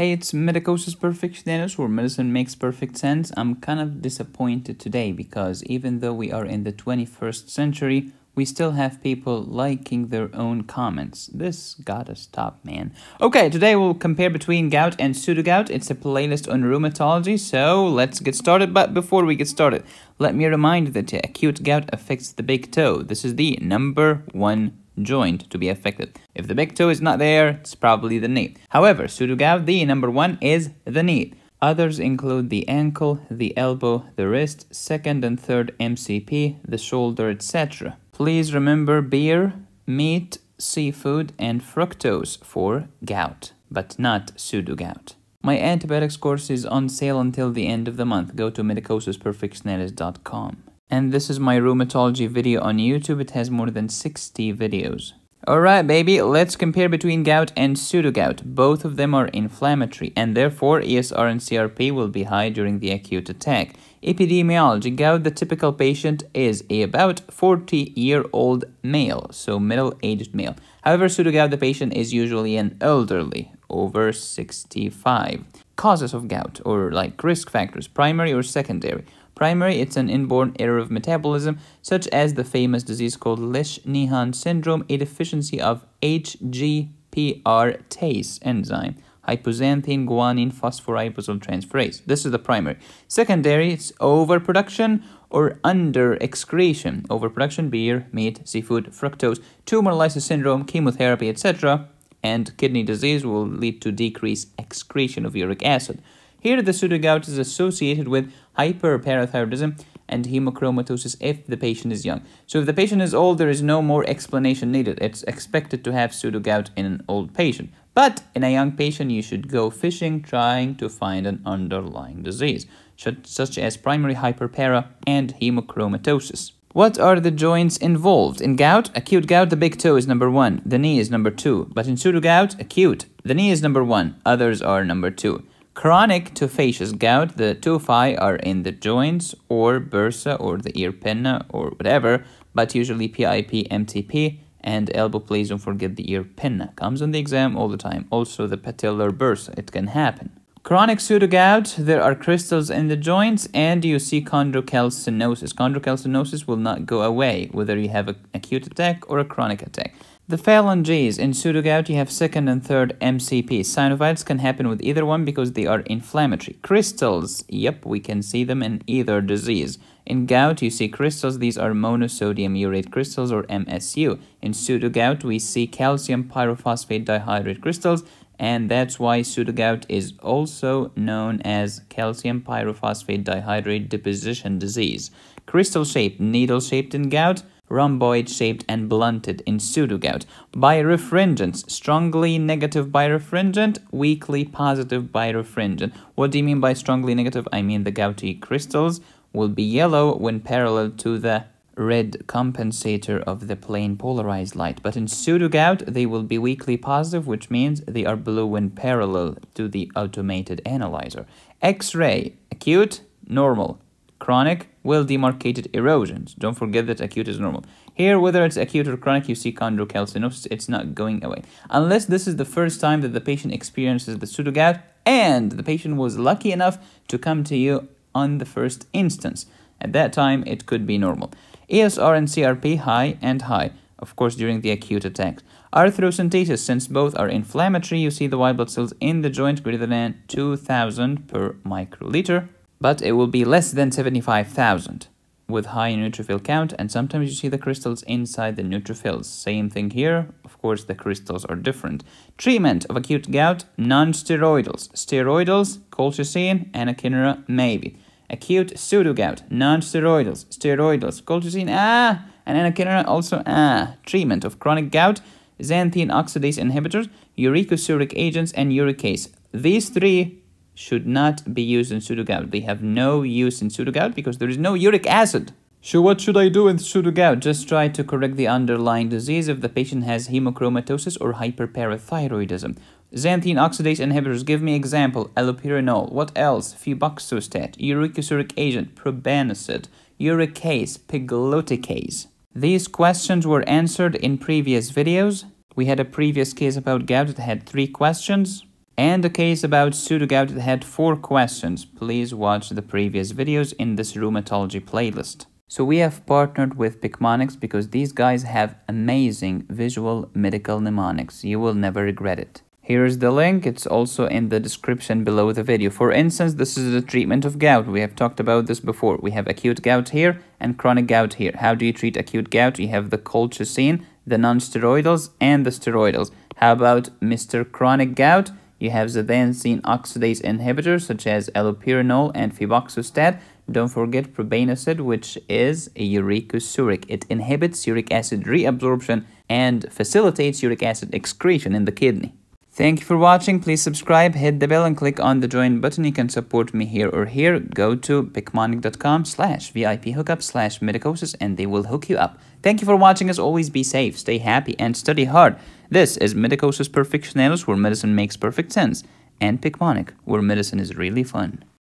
Hey, it's Medicosis Perfectionis, where medicine makes perfect sense. I'm kind of disappointed today because even though we are in the 21st century, we still have people liking their own comments. This gotta stop, man. Okay, today we'll compare between gout and pseudogout. It's a playlist on rheumatology, so let's get started. But before we get started, let me remind that acute gout affects the big toe. This is the number one joint to be affected. If the big toe is not there, it's probably the knee. However, the number one is the knee. Others include the ankle, the elbow, the wrist, second and third MCP, the shoulder, etc. Please remember beer, meat, seafood, and fructose for gout, but not pseudogout. My antibiotics course is on sale until the end of the month. Go to medicosisperfectionalis.com. And this is my rheumatology video on YouTube. It has more than 60 videos. Alright baby, let's compare between gout and pseudogout. Both of them are inflammatory and therefore ESR and CRP will be high during the acute attack. Epidemiology gout, the typical patient is a about 40 year old male, so middle aged male. However, pseudogout, the patient is usually an elderly, over 65. Causes of gout or like risk factors, primary or secondary. Primary, it's an inborn error of metabolism, such as the famous disease called Lesch-Nihan syndrome, a deficiency of HGPRtase enzyme, hypoxanthine guanine phosphoribosyl transferase. This is the primary. Secondary, it's overproduction or under excretion, overproduction, beer, meat, seafood, fructose, tumor lysis syndrome, chemotherapy, etc and kidney disease will lead to decreased excretion of uric acid. Here, the pseudogout is associated with hyperparathyroidism and hemochromatosis if the patient is young. So if the patient is old, there is no more explanation needed. It's expected to have pseudogout in an old patient. But in a young patient, you should go fishing trying to find an underlying disease, such as primary hyperpara and hemochromatosis. What are the joints involved? In gout, acute gout, the big toe is number one, the knee is number two. But in pseudo gout, acute, the knee is number one, others are number two. Chronic tophaceous gout, the tophi are in the joints or bursa or the ear pinna or whatever, but usually PIP, MTP, and elbow please don't forget the ear pinna comes on the exam all the time also the patellar bursa it can happen Chronic pseudogout, there are crystals in the joints, and you see chondrocalcinosis. Chondrocalcinosis will not go away, whether you have an acute attack or a chronic attack. The phalanges in pseudogout, you have second and third MCP. Synovitis can happen with either one because they are inflammatory. Crystals, yep, we can see them in either disease. In gout, you see crystals. These are monosodium urate crystals or MSU. In pseudogout, we see calcium pyrophosphate dihydrate crystals and that's why pseudogout is also known as calcium pyrophosphate dihydrate deposition disease. Crystal-shaped, needle-shaped in gout, rhomboid-shaped and blunted in pseudogout. Birefringence: strongly negative birefringent, weakly positive birefringent. What do you mean by strongly negative? I mean the gouty crystals will be yellow when parallel to the red compensator of the plane polarized light. But in pseudogout, they will be weakly positive, which means they are blue when parallel to the automated analyzer. X-ray, acute, normal. Chronic, well-demarcated erosions. Don't forget that acute is normal. Here, whether it's acute or chronic, you see chondrocalcinosis. It's not going away. Unless this is the first time that the patient experiences the pseudogout and the patient was lucky enough to come to you on the first instance. At that time, it could be normal. ASR and CRP high and high, of course during the acute attacks. Arthrocentesis, since both are inflammatory, you see the white blood cells in the joint greater than 2000 per microliter, but it will be less than 75,000 with high neutrophil count and sometimes you see the crystals inside the neutrophils. Same thing here, of course the crystals are different. Treatment of acute gout, non-steroidals, steroidals, colchicine, anakinra maybe acute pseudogout, non-steroidals, steroidals, colchicine, ah, and anakinra, also ah. Treatment of chronic gout, xanthine oxidase inhibitors, uricosuric agents, and uricase. These three should not be used in pseudogout. They have no use in pseudogout because there is no uric acid. So what should I do in pseudogout? Just try to correct the underlying disease if the patient has hemochromatosis or hyperparathyroidism. Xanthine oxidase inhibitors. Give me example. Allopurinol. What else? Febuxostat, uricosuric agent, probanocid, uricase, pigloticase. These questions were answered in previous videos. We had a previous case about gout that had three questions and a case about pseudogout that had four questions. Please watch the previous videos in this rheumatology playlist. So we have partnered with Picmonics because these guys have amazing visual medical mnemonics. You will never regret it. Here is the link, it's also in the description below the video. For instance, this is the treatment of gout. We have talked about this before. We have acute gout here and chronic gout here. How do you treat acute gout? You have the colchicine, the nonsteroidals, and the steroidals. How about Mr. Chronic Gout? You have the xanthine oxidase inhibitors such as allopurinol and febuxostat. Don't forget probenecid, which is a uricosuric. It inhibits uric acid reabsorption and facilitates uric acid excretion in the kidney. Thank you for watching. Please subscribe, hit the bell and click on the join button. You can support me here or here. Go to picmonic.com slash VIP hookup slash medicosis and they will hook you up. Thank you for watching. As always, be safe, stay happy and study hard. This is Medicosis Perfectionalis where medicine makes perfect sense and Picmonic where medicine is really fun.